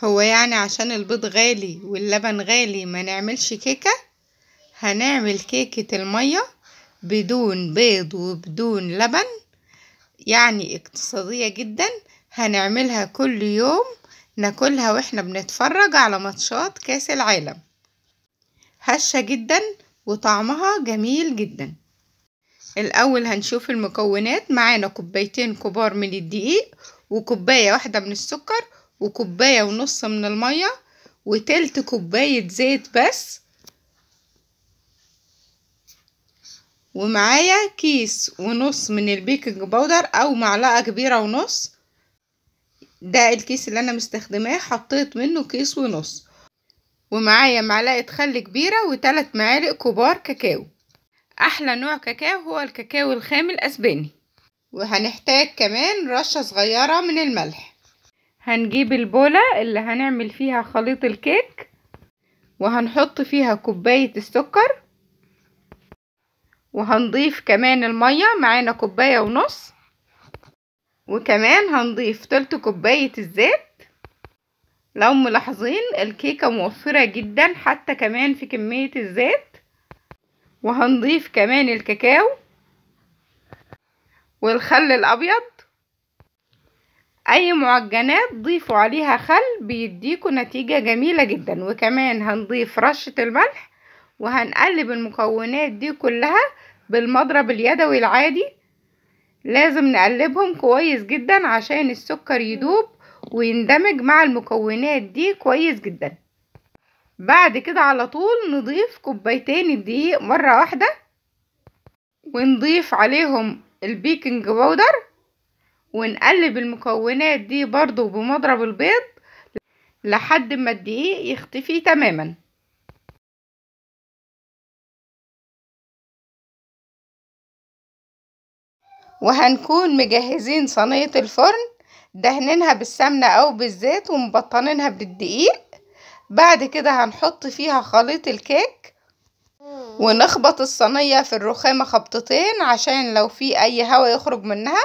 هو يعني عشان البيض غالي واللبن غالي ما نعملش كيكة هنعمل كيكة المية بدون بيض وبدون لبن يعني اقتصادية جدا هنعملها كل يوم ناكلها واحنا بنتفرج على ماتشات كاس العالم هشة جدا وطعمها جميل جدا الاول هنشوف المكونات معانا كوبايتين كبار من الدقيق وكوباية واحدة من السكر وكوباية ونص من المية وتلت كوباية زيت بس ومعايا كيس ونص من البيكنج باودر او معلقة كبيرة ونص ده الكيس اللي انا مستخدماه حطيت منه كيس ونص ومعايا معلقة خل كبيرة وتلات معالق كبار كاكاو احلى نوع كاكاو هو الكاكاو الخام الاسباني وهنحتاج كمان رشة صغيرة من الملح هنجيب البولة اللي هنعمل فيها خليط الكيك وهنحط فيها كوباية السكر وهنضيف كمان المية معانا كوباية ونص وكمان هنضيف تلت كوباية الزيت لو ملاحظين الكيكة موفرة جدا حتى كمان في كمية الزيت وهنضيف كمان الكاكاو والخل الأبيض اي معجنات ضيفوا عليها خل بيديكوا نتيجة جميلة جدا وكمان هنضيف رشة الملح وهنقلب المكونات دي كلها بالمضرب اليدوي العادي لازم نقلبهم كويس جدا عشان السكر يدوب ويندمج مع المكونات دي كويس جدا بعد كده على طول نضيف كوبايتين الدقيق مرة واحدة ونضيف عليهم البيكنج باودر ونقلب المكونات دي برضو بمضرب البيض لحد ما الدقيق يختفي تماما وهنكون مجهزين صينية الفرن دهنينها بالسمنة او بالزيت ومبطنينها بالدقيق بعد كده هنحط فيها خليط الكيك ونخبط الصينية في الرخامة خبطتين عشان لو في اي هوا يخرج منها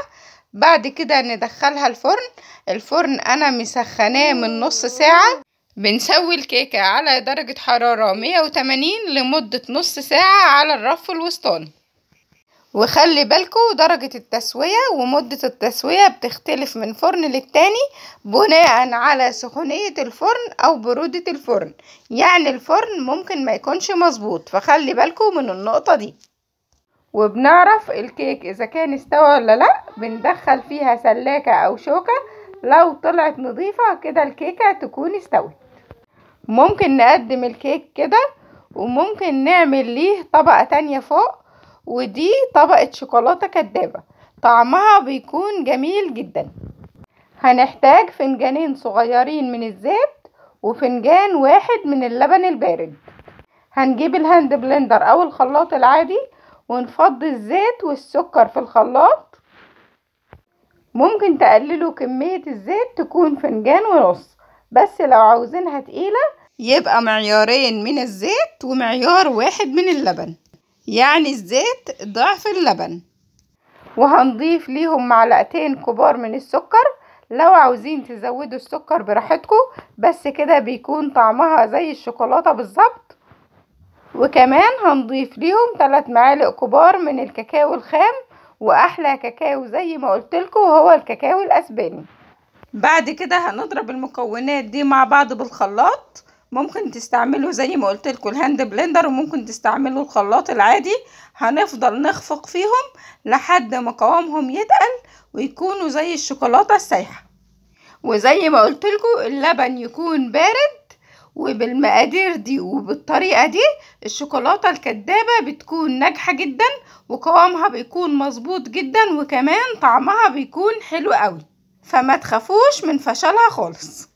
بعد كده ندخلها الفرن الفرن انا مسخناه من نص ساعة بنسوي الكيكة على درجة حرارة 180 لمدة نص ساعة على الرف الوسطاني وخلي بالكو درجة التسوية ومدة التسوية بتختلف من فرن للتاني بناء على سخونية الفرن أو برودة الفرن يعني الفرن ممكن ما يكونش مظبوط فخلي بالكو من النقطة دي وبنعرف الكيك اذا كان استوى ولا لا بندخل فيها سلاكة او شوكة لو طلعت نظيفة كده الكيكة تكون استوت ممكن نقدم الكيك كده وممكن نعمل ليه طبقة تانية فوق ودي طبقة شوكولاتة كدابة طعمها بيكون جميل جدا هنحتاج فنجانين صغيرين من الزيت وفنجان واحد من اللبن البارد هنجيب الهاند بلندر او الخلاط العادي ونفضي الزيت والسكر في الخلاط ممكن تقللوا كمية الزيت تكون فنجان ونص بس لو عاوزينها تقيلة يبقى معيارين من الزيت ومعيار واحد من اللبن يعني الزيت ضعف اللبن وهنضيف ليهم معلقتين كبار من السكر لو عاوزين تزودوا السكر براحتكم بس كده بيكون طعمها زي الشوكولاتة بالظبط وكمان هنضيف ليهم ثلاث معالق كبار من الكاكاو الخام واحلى كاكاو زي ما قلت لكم الكاكاو الاسباني بعد كده هنضرب المكونات دي مع بعض بالخلاط ممكن تستعملوا زي ما قلت لكم الهاند بلندر وممكن تستعملوا الخلاط العادي هنفضل نخفق فيهم لحد ما قوامهم يتقل ويكونوا زي الشوكولاته السايحه وزي ما قلت لكم اللبن يكون بارد وبالمقادير دي وبالطريقة دي الشوكولاتة الكدابة بتكون ناجحة جدا وقوامها بيكون مظبوط جدا وكمان طعمها بيكون حلو قوي فما تخافوش من فشلها خالص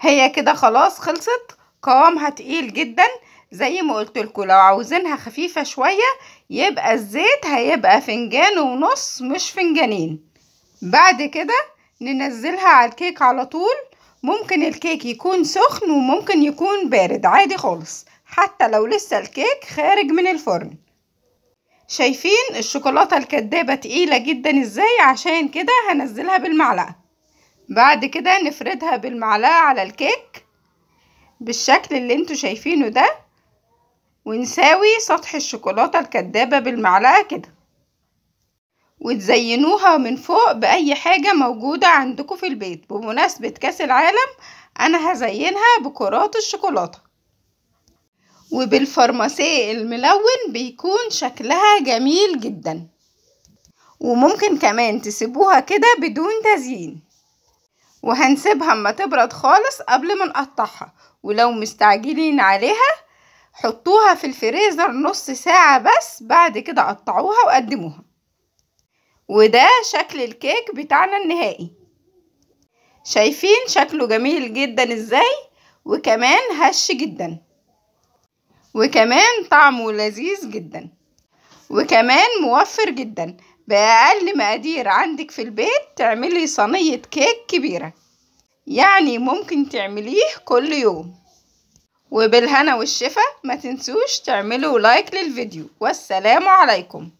هي كده خلاص خلصت قوامها تقيل جدا زي ما قلت لكم لو عاوزينها خفيفة شوية يبقى الزيت هيبقى فنجان ونص مش فنجانين بعد كده ننزلها على الكيك على طول ممكن الكيك يكون سخن وممكن يكون بارد عادي خالص حتى لو لسه الكيك خارج من الفرن شايفين الشوكولاتة الكدابة تقيلة جدا ازاي عشان كده هنزلها بالمعلقة بعد كده نفردها بالمعلقة على الكيك بالشكل اللي انتوا شايفينه ده ونساوي سطح الشوكولاتة الكدابة بالمعلقة كده وتزينوها من فوق بأي حاجة موجودة عندكم في البيت بمناسبة كاس العالم أنا هزينها بكرات الشوكولاتة وبالفرماسيه الملون بيكون شكلها جميل جدا وممكن كمان تسيبوها كده بدون تزيين وهنسيبها اما تبرد خالص قبل ما نقطعها ولو مستعجلين عليها حطوها في الفريزر نص ساعة بس بعد كده قطعوها وقدموها وده شكل الكيك بتاعنا النهائي شايفين شكله جميل جدا ازاي وكمان هش جدا وكمان طعمه لذيذ جدا وكمان موفر جدا بأقل مقادير عندك في البيت تعملي صينية كيك كبيرة يعني ممكن تعمليه كل يوم وبالهنا والشفا ما تنسوش تعملوا لايك للفيديو والسلام عليكم